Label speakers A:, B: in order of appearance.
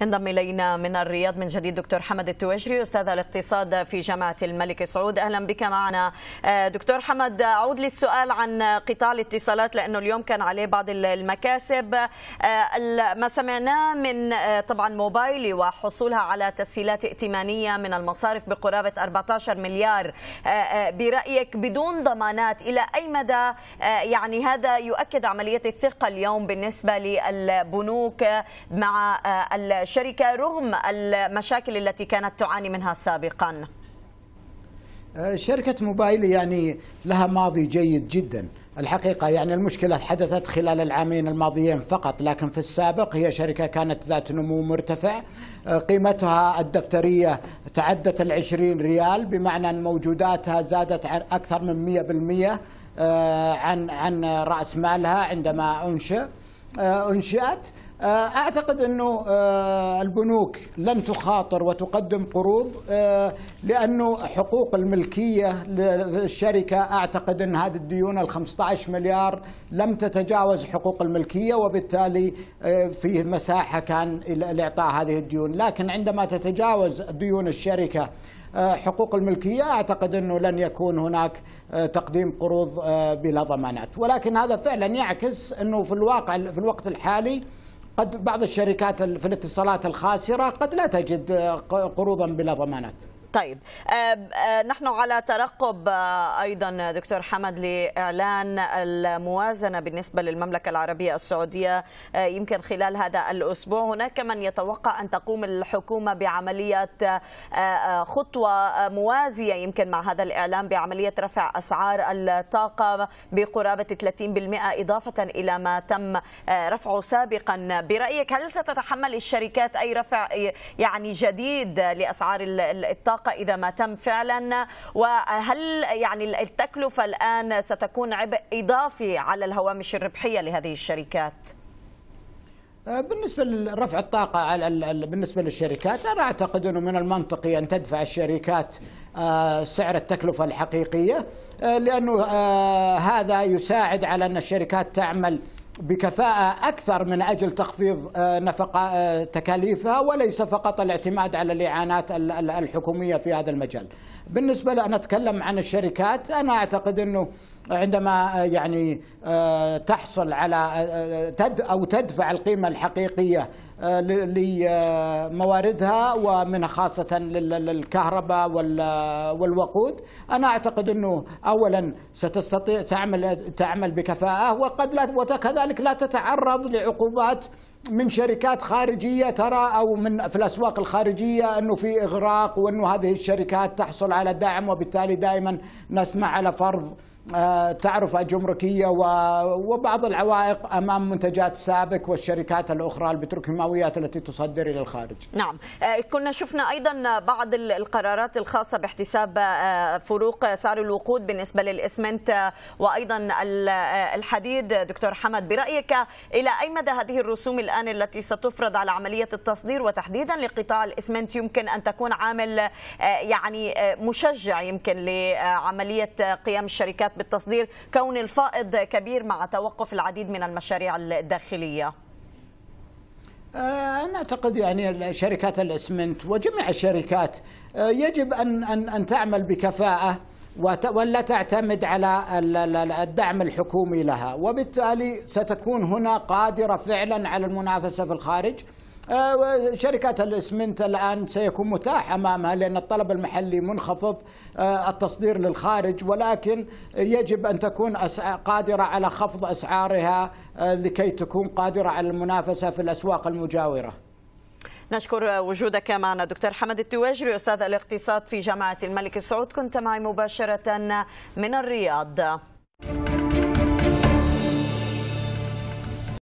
A: ينضم الينا من الرياض من جديد دكتور حمد التوجري استاذ الاقتصاد في جامعه الملك سعود اهلا بك معنا آه، دكتور حمد اعود للسؤال عن قطاع الاتصالات لانه اليوم كان عليه بعض المكاسب آه، ما سمعناه من آه، طبعا موبايلي وحصولها على تسهيلات ائتمانيه من المصارف بقرابه 14 مليار برايك بدون ضمانات الى اي مدى يعني هذا يؤكد عمليه الثقه اليوم بالنسبه للبنوك مع الشركه رغم المشاكل التي كانت تعاني منها سابقا
B: آه، شركه موبايل يعني لها ماضي جيد جدا الحقيقة يعني المشكلة حدثت خلال العامين الماضيين فقط لكن في السابق هي شركة كانت ذات نمو مرتفع آه، قيمتها الدفترية تعدت العشرين ريال بمعنى أن موجوداتها زادت أكثر من 100% آه، عن عن رأس مالها عندما أنشئ آه، انشئت آه، اعتقد انه آه، البنوك لن تخاطر وتقدم قروض لانه حقوق الملكيه للشركه اعتقد ان هذه الديون ال 15 مليار لم تتجاوز حقوق الملكيه وبالتالي فيه مساحه كان لاعطاء هذه الديون، لكن عندما تتجاوز ديون الشركه آه، حقوق الملكية أعتقد أنه لن يكون هناك آه، تقديم قروض آه، بلا ضمانات ولكن هذا فعلا يعكس أنه في الواقع في الوقت الحالي قد بعض الشركات في الاتصالات الخاسرة قد لا تجد قروضا بلا ضمانات
A: طيب آه، نحن على ترقب آه، ايضا دكتور حمد لاعلان الموازنه بالنسبه للمملكه العربيه السعوديه آه، يمكن خلال هذا الاسبوع هناك من يتوقع ان تقوم الحكومه بعمليه خطوه موازيه يمكن مع هذا الاعلان بعمليه رفع اسعار الطاقه بقرابه 30% اضافه الى ما تم رفعه سابقا برايك هل ستتحمل الشركات اي رفع يعني جديد لاسعار الطاقه الطاقة إذا ما تم فعلا وهل يعني التكلفة الآن ستكون عبء إضافي على الهوامش الربحية لهذه الشركات؟
B: آه، بالنسبة لرفع الطاقة على بالنسبة للشركات أنا أعتقد أنه من المنطقي أن تدفع الشركات آه، سعر التكلفة الحقيقية آه، لأنه هذا يساعد على أن الشركات تعمل بكفاءة أكثر من أجل تخفيض آه، نفقة آه، تكاليفها وليس فقط الاعتماد على الإعانات الحكومية في هذا المجال بالنسبة لأن أتكلم عن الشركات أنا أعتقد أنه عندما آه، يعني آه، تحصل على آه، أو تدفع القيمة الحقيقية لمواردها ومن خاصة للكهرباء والوقود أنا أعتقد أنه أولا ستستطيع تعمل, تعمل بكفاءة وقد لا وكذلك لا تتعرض لعقوبات من شركات خارجية ترى أو من في الأسواق الخارجية أنه في إغراق وأنه هذه الشركات تحصل على دعم وبالتالي دائما نسمع على فرض آه، تعرفة جمركية وبعض العوائق أمام منتجات سابك والشركات الأخرى البتروكيماويات التي تصدر إلى الخارج
A: نعم آه، كنا شفنا أيضا بعض القرارات الخاصة باحتساب آه، فروق سعر الوقود بالنسبة للإسمنت وأيضا الحديد دكتور حمد برأيك إلى أي مدى هذه الرسوم الآن التي ستفرض على عملية التصدير وتحديدا لقطاع الإسمنت يمكن أن تكون عامل آه، يعني آه، مشجع يمكن لعملية آه، قيام الشركات بالتصدير كون الفائض كبير مع توقف العديد من المشاريع الداخلية
B: أنا أعتقد يعني شركات الإسمنت وجميع الشركات يجب أن أن تعمل بكفاءة ولا تعتمد على الدعم الحكومي لها وبالتالي ستكون هنا قادرة فعلا على المنافسة في الخارج آه، شركات الاسمنت الان سيكون متاح امامها لان الطلب المحلي منخفض آه، التصدير للخارج ولكن يجب ان تكون قادره على خفض اسعارها آه، لكي تكون قادره على المنافسه في الاسواق المجاوره.
A: نشكر وجودك معنا دكتور حمد التواجري أستاذ الاقتصاد في جامعة الملك سعود كنت معي مباشرة من الرياض